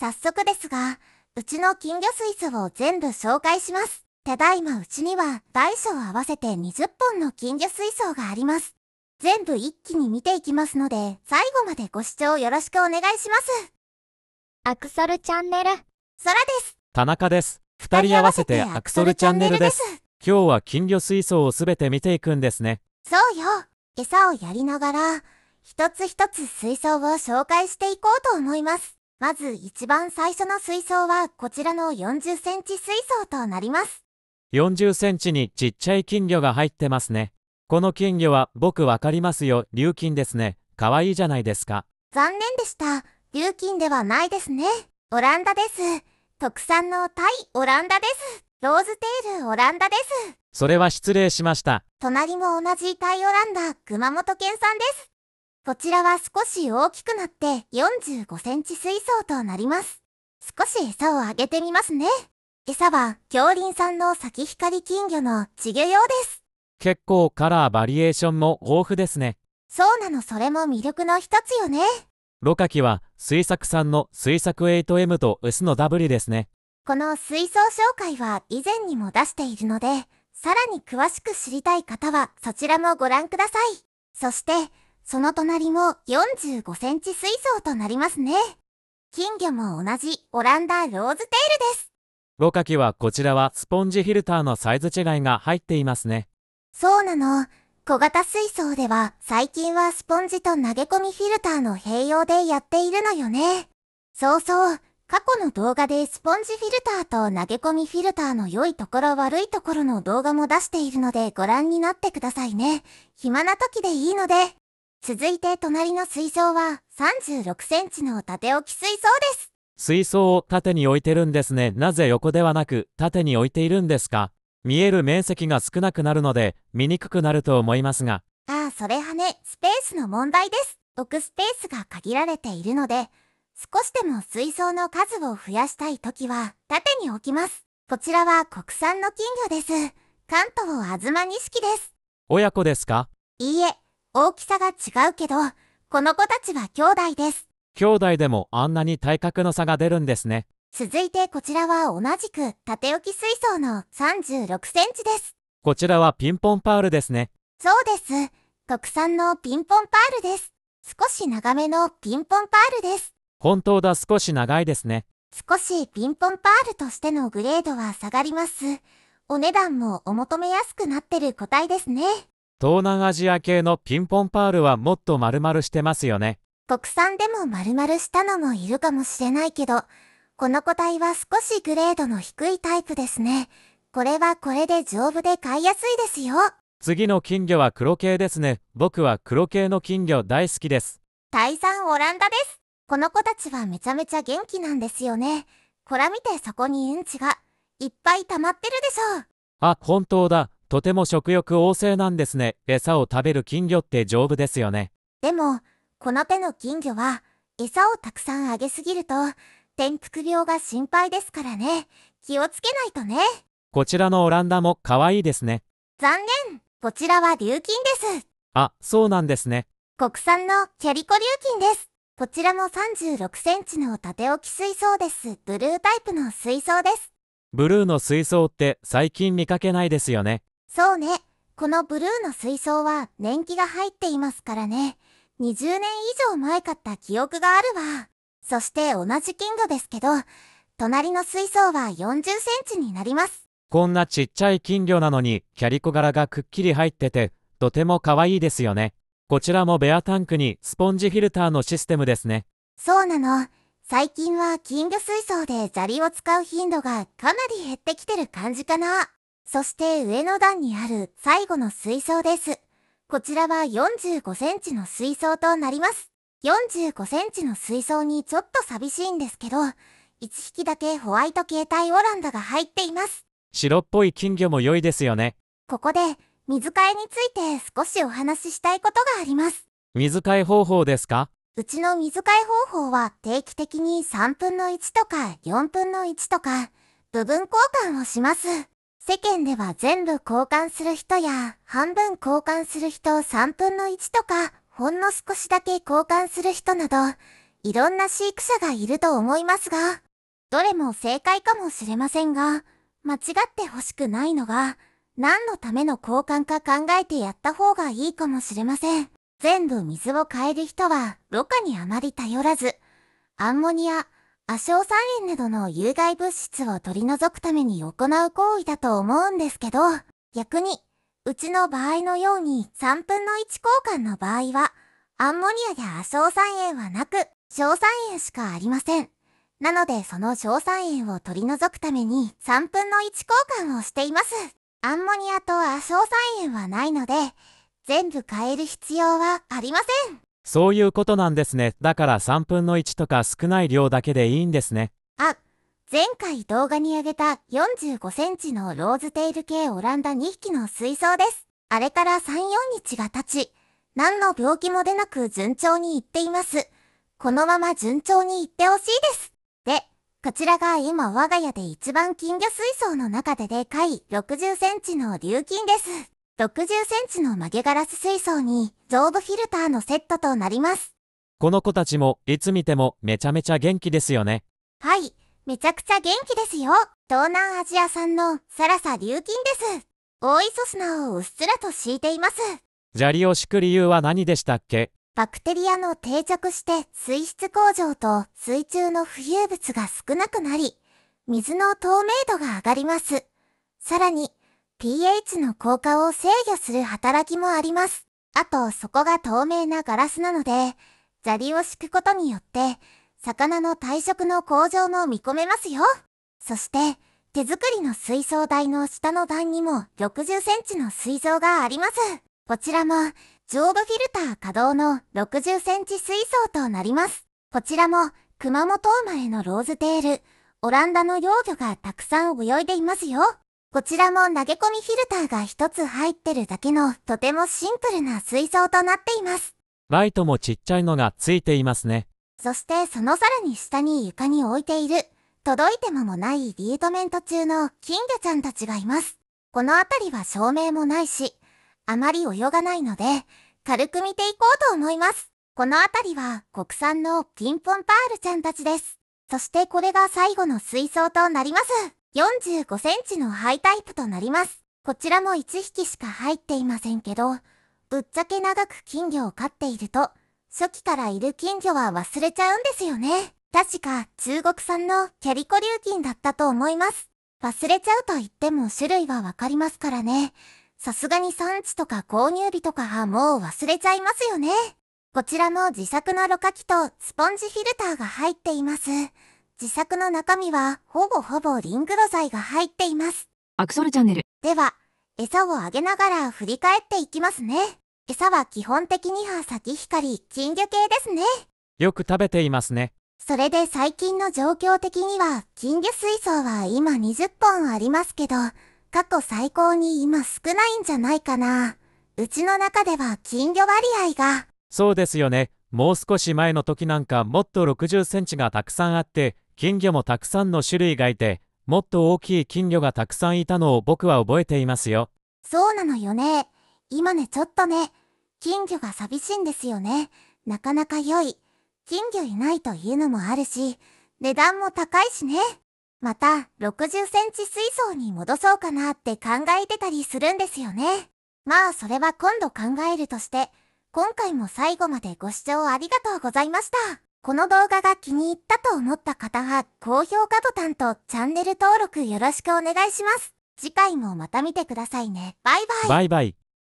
早速ですが、うちの金魚水槽を全部紹介します。ただいまうちには大小合わせて20本の金魚水槽があります。全部一気に見ていきますので、最後までご視聴よろしくお願いします。アクソルチャンネル、空です。田中です。二人合わせてアクソルチャンネルです。今日は金魚水槽をすべて見ていくんですね。そうよ。餌をやりながら、一つ一つ水槽を紹介していこうと思います。まず一番最初の水槽はこちらの40センチ水槽となります。40センチにちっちゃい金魚が入ってますね。この金魚は僕わかりますよ、琉金ですね。かわいいじゃないですか。残念でした。琉金ではないですね。オランダです。特産のタイオランダです。ローズテールオランダです。それは失礼しました。隣も同じタイオランダ、熊本県産です。こちらは少し大きくなって45センチ水槽となります。少し餌をあげてみますね。餌は、京林産の先光金魚の稚魚用です。結構カラーバリエーションも豊富ですね。そうなのそれも魅力の一つよね。ロカキは水作産の水作 8M と薄のダブリですね。この水槽紹介は以前にも出しているので、さらに詳しく知りたい方はそちらもご覧ください。そして、その隣も45センチ水槽となりますね。金魚も同じオランダローズテールです。ごかきはこちらはスポンジフィルターのサイズ違いが入っていますね。そうなの。小型水槽では最近はスポンジと投げ込みフィルターの併用でやっているのよね。そうそう。過去の動画でスポンジフィルターと投げ込みフィルターの良いところ悪いところの動画も出しているのでご覧になってくださいね。暇な時でいいので。続いて隣の水槽は36センチの縦置き水槽です。水槽を縦に置いてるんですね。なぜ横ではなく縦に置いているんですか見える面積が少なくなるので見にくくなると思いますが。ああ、それはね、スペースの問題です。置くスペースが限られているので、少しでも水槽の数を増やしたいときは縦に置きます。こちらは国産の金魚です。関東あずま錦です。親子ですかいいえ。大きさが違うけど、この子たちは兄弟です。兄弟でもあんなに体格の差が出るんですね。続いてこちらは同じく縦置き水槽の36センチです。こちらはピンポンパールですね。そうです。国産のピンポンパールです。少し長めのピンポンパールです。本当だ少し長いですね。少しピンポンパールとしてのグレードは下がります。お値段もお求めやすくなってる個体ですね。東南アジア系のピンポンパールはもっと丸々してますよね。国産でも丸々したのもいるかもしれないけど、この個体は少しグレードの低いタイプですね。これはこれで丈夫で買いやすいですよ。次の金魚は黒系ですね。僕は黒系の金魚大好きです。タイオランダです。この子たちはめちゃめちゃ元気なんですよね。こら見てそこにうんちがいっぱい溜まってるでしょう。あ、本当だ。とても食欲旺盛なんですね。餌を食べる金魚って丈夫ですよね。でも、この手の金魚は、餌をたくさんあげすぎると、転覆病が心配ですからね。気をつけないとね。こちらのオランダも可愛いですね。残念。こちらは琉金です。あ、そうなんですね。国産のキャリコ琉金です。こちらも36センチの縦置き水槽です。ブルータイプの水槽です。ブルーの水槽って最近見かけないですよね。そうね。このブルーの水槽は年季が入っていますからね。20年以上前買った記憶があるわ。そして同じ金魚ですけど、隣の水槽は40センチになります。こんなちっちゃい金魚なのに、キャリコ柄がくっきり入ってて、とても可愛いですよね。こちらもベアタンクにスポンジフィルターのシステムですね。そうなの。最近は金魚水槽で砂利を使う頻度がかなり減ってきてる感じかな。そして上の段にある最後の水槽です。こちらは45センチの水槽となります。45センチの水槽にちょっと寂しいんですけど、1匹だけホワイト形態オランダが入っています。白っぽい金魚も良いですよね。ここで、水替えについて少しお話ししたいことがあります。水替え方法ですかうちの水替え方法は定期的に3分の1とか4分の1とか部分交換をします。世間では全部交換する人や、半分交換する人を3分の1とか、ほんの少しだけ交換する人など、いろんな飼育者がいると思いますが、どれも正解かもしれませんが、間違ってほしくないのが、何のための交換か考えてやった方がいいかもしれません。全部水を変える人は、ろ過にあまり頼らず、アンモニア、亜硝酸塩などの有害物質を取り除くために行う行為だと思うんですけど、逆に、うちの場合のように3分の1交換の場合は、アンモニアや亜硝酸塩はなく、硝酸塩しかありません。なので、その硝酸塩を取り除くために3分の1交換をしています。アンモニアと亜硝酸塩はないので、全部変える必要はありません。そういうことなんですね。だから3分の1とか少ない量だけでいいんですね。あ、前回動画に上げた45センチのローズテール系オランダ2匹の水槽です。あれから3、4日が経ち、何の病気も出なく順調にいっています。このまま順調にいってほしいです。で、こちらが今我が家で一番金魚水槽の中ででかい60センチの琉金です。60センチの曲げガラス水槽に増部フィルターのセットとなります。この子たちもいつ見てもめちゃめちゃ元気ですよね。はい、めちゃくちゃ元気ですよ。東南アジア産のサラサ流金です。大磯砂をうっすらと敷いています。砂利を敷く理由は何でしたっけバクテリアの定着して水質向上と水中の浮遊物が少なくなり、水の透明度が上がります。さらに、pH の効果を制御する働きもあります。あと、そこが透明なガラスなので、砂利を敷くことによって、魚の体色の向上も見込めますよ。そして、手作りの水槽台の下の段にも60センチの水槽があります。こちらも、上部フィルター稼働の60センチ水槽となります。こちらも、熊本生まれのローズテール、オランダの幼魚がたくさん泳いでいますよ。こちらも投げ込みフィルターが一つ入ってるだけのとてもシンプルな水槽となっています。ライトもちっちゃいのがついていますね。そしてそのさらに下に床に置いている、届いてももないリートメント中の金魚ちゃんたちがいます。この辺りは照明もないし、あまり泳がないので、軽く見ていこうと思います。この辺りは国産のピンポンパールちゃんたちです。そしてこれが最後の水槽となります。45センチのハイタイプとなります。こちらも1匹しか入っていませんけど、ぶっちゃけ長く金魚を飼っていると、初期からいる金魚は忘れちゃうんですよね。確か中国産のキャリコリュウキンだったと思います。忘れちゃうと言っても種類はわかりますからね。さすがに産地とか購入日とかはもう忘れちゃいますよね。こちらも自作のろ過器とスポンジフィルターが入っています。自作の中身はほぼほぼリングロ剤が入っています。アクソルチャンネル。では、餌をあげながら振り返っていきますね。餌は基本的には先光、金魚系ですね。よく食べていますね。それで最近の状況的には、金魚水槽は今20本ありますけど、過去最高に今少ないんじゃないかな。うちの中では金魚割合が。そうですよね。もう少し前の時なんかもっと60センチがたくさんあって、金魚もたくさんの種類がいて、もっと大きい金魚がたくさんいたのを僕は覚えていますよ。そうなのよね。今ね、ちょっとね、金魚が寂しいんですよね。なかなか良い。金魚いないというのもあるし、値段も高いしね。また、60センチ水槽に戻そうかなって考えてたりするんですよね。まあ、それは今度考えるとして、今回も最後までご視聴ありがとうございました。この動画が気に入ったと思った方は、高評価ボタンとチャンネル登録よろしくお願いします。次回もまた見てくださいね。バイバイ。バイバイ